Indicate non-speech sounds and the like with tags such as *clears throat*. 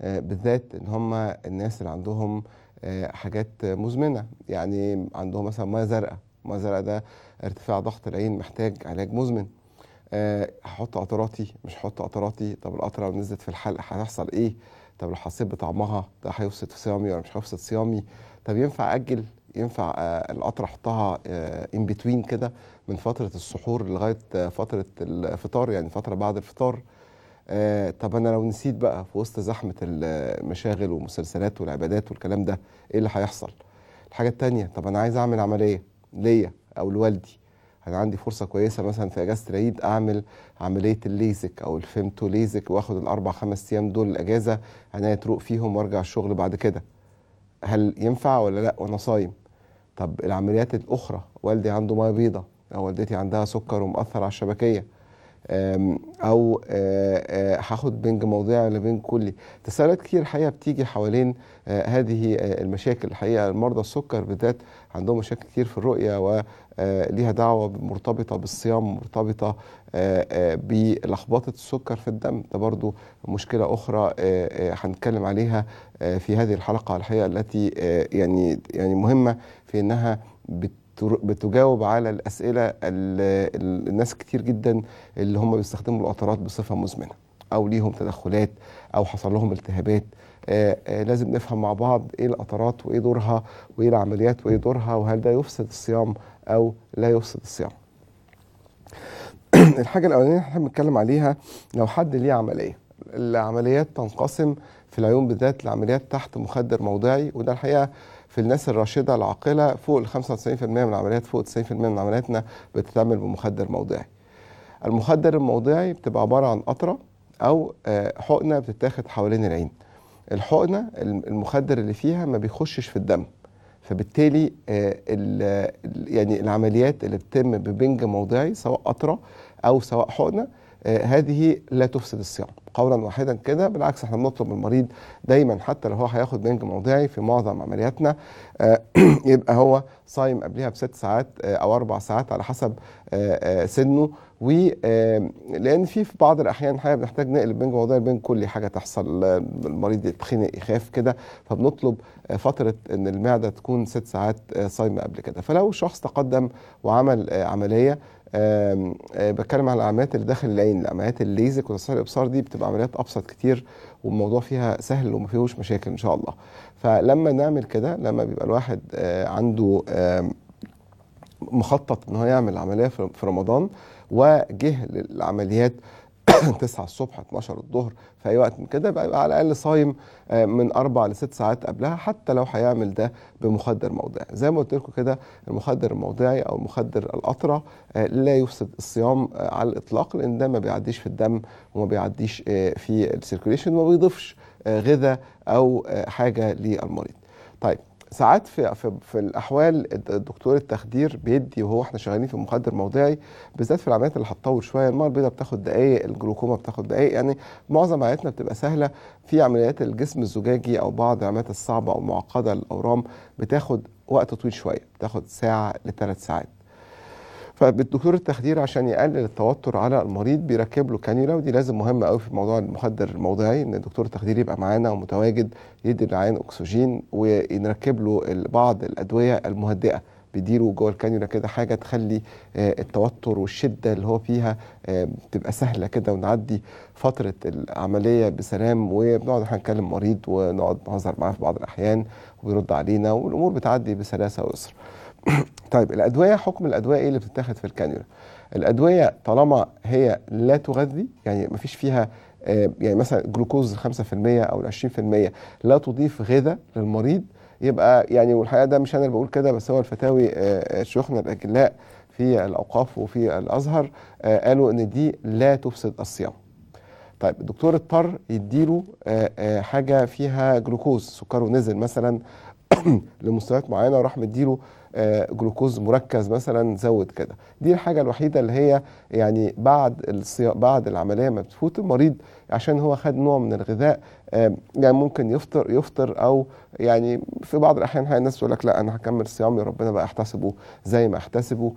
آه، بالذات ان هم الناس اللي عندهم آه، حاجات مزمنه يعني عندهم مثلا ميه زرقاء الميه زرقاء ده ارتفاع ضغط العين محتاج علاج مزمن آه، هحط قطراتي مش هحط قطراتي طب القطره لو نزلت في الحلق هتحصل ايه طب لو حسيت بطعمها ده هيفسد في صيامي ولا مش هيفسد صيامي طب ينفع اجل ينفع القطره احطها ان بتوين كده من فتره السحور لغايه فتره الفطار يعني فتره بعد الفطار آه طب انا لو نسيت بقى في وسط زحمه المشاغل والمسلسلات والعبادات والكلام ده ايه اللي هيحصل الحاجه التانية طب انا عايز اعمل عمليه ليا او لوالدي انا عندي فرصه كويسه مثلا في اجازه العيد اعمل عمليه الليزك او الفيمتو ليزك واخد الاربع خمس ايام دول الاجازه انا تروق فيهم وارجع الشغل بعد كده هل ينفع ولا لا وانا صايم طب العمليات الاخرى والدي عنده ميه بيضاء او والدتي عندها سكر ومأثر على الشبكيه او هاخد بنج موضعي ولا بنج كلي تساؤلات كتير الحقيقه بتيجي حوالين هذه المشاكل الحقيقه مرضى السكر بالذات عندهم مشاكل كتير في الرؤيه و ليها دعوة مرتبطة بالصيام مرتبطة بلخبطة السكر في الدم ده برضو مشكلة أخرى هنتكلم عليها في هذه الحلقة الحقيقة التي يعني يعني مهمة في أنها بت بتجاوب على الاسئله الناس كتير جدا اللي هم بيستخدموا القطرات بصفه مزمنه او ليهم تدخلات او حصل لهم التهابات لازم نفهم مع بعض ايه القطرات وايه دورها وايه العمليات وايه دورها وهل ده يفسد الصيام او لا يفسد الصيام *clears throat* الحاجه الاولانيه احنا بنتكلم عليها لو حد ليه عمليه العمليات تنقسم في العيون بالذات لعمليات تحت مخدر موضعي وده الحقيقه في الناس الراشده العاقله فوق ال 95% من العمليات فوق 90% من عملياتنا بتتعمل بمخدر موضعي. المخدر الموضعي بتبقى عباره عن قطره او آه، حقنه بتتاخد حوالين العين. الحقنه المخدر اللي فيها ما بيخشش في الدم. فبالتالي آه، يعني العمليات اللي بتتم ببنج موضعي سواء قطره او سواء حقنه آه، هذه لا تفسد الصيام. قولا واحدا كده بالعكس احنا بنطلب من المريض دايما حتى لو هو هياخد بنج موضعي في معظم عملياتنا آه، *clears throat* يبقى هو صايم قبلها بست ساعات آه، او اربع ساعات على حسب آه، سنه و لان في في بعض الاحيان الحقيقه بنحتاج نقلب بنج موضوع بين كل حاجه تحصل المريض يتخنق يخاف كده فبنطلب فتره ان المعده تكون ست ساعات صايمه قبل كده فلو شخص تقدم وعمل عمليه بتكلم على العمليات اللي داخل العين العمليات الليزك وتصحيح الابصار دي بتبقى عمليات ابسط كتير والموضوع فيها سهل وما فيهوش مشاكل ان شاء الله فلما نعمل كده لما بيبقى الواحد آه، عنده مخطط ان هو يعمل عمليه في رمضان وجه للعمليات 9 *coughs* الصبح 12 الظهر في اي وقت من كده يبقى على الاقل صايم آه، من اربع لست ساعات قبلها حتى لو هيعمل ده بمخدر موضعي زي ما قلت لكم كده المخدر الموضعي او مخدر القطره آه، لا يفسد الصيام آه، على الاطلاق لان ده ما بيعديش في الدم وما بيعديش في السيركوليشن وما بيضيفش غذاء او حاجه للمريض طيب ساعات في, في الاحوال الدكتور التخدير بيدي وهو احنا شغالين في مخدر موضعي بالذات في العمليات اللي هتطور شويه المرة البيضاء بتاخد دقائق الجلوكوما بتاخد دقائق يعني معظم عملياتنا بتبقى سهله في عمليات الجسم الزجاجي او بعض العمليات الصعبه او المعقده الاورام بتاخد وقت طويل شويه بتاخد ساعه لثلاث ساعات فالدكتور التخدير عشان يقلل التوتر على المريض بيركب له كانيولا ودي لازم مهمه قوي في موضوع المخدر الموضعي ان الدكتور التخدير يبقى معانا ومتواجد يدي للعيان اكسجين ونركب له بعض الادويه المهدئه بيديله جوه الكانيولا كده حاجه تخلي آه، التوتر والشده اللي هو فيها آه، تبقى سهله كده ونعدي فتره العمليه بسلام وبنقعد احنا نكلم مريض ونقعد نهزر معاه في بعض الاحيان وبيرد علينا والامور بتعدي بسلاسه ويسر. *coughs* طيب الادويه حكم الادويه ايه اللي بتتاخد في الكانيولا الادويه طالما هي لا تغذي يعني ما فيش فيها آه، يعني مثلا جلوكوز 5% او 20% لا تضيف غذاء للمريض يبقى يعني والحقيقه ده مش انا اللي بقول كده بس هو الفتاوي آه، آه، شيوخنا الاجلاء في الاوقاف وفي الازهر قالوا ان دي لا تفسد الصيام. طيب الدكتور اضطر يديله حاجه فيها جلوكوز سكره نزل مثلا *coughs* لمستويات معينه وراح مديله آه، جلوكوز مركز مثلا زود كده دي الحاجه الوحيده اللي هي يعني بعد بعد العمليه ما بتفوت المريض عشان هو خد نوع من الغذاء آه، يعني ممكن يفطر يفطر او يعني في بعض الاحيان الناس تقول لك لا انا هكمل صيامي ربنا بقى احتسبه زي ما احتسبه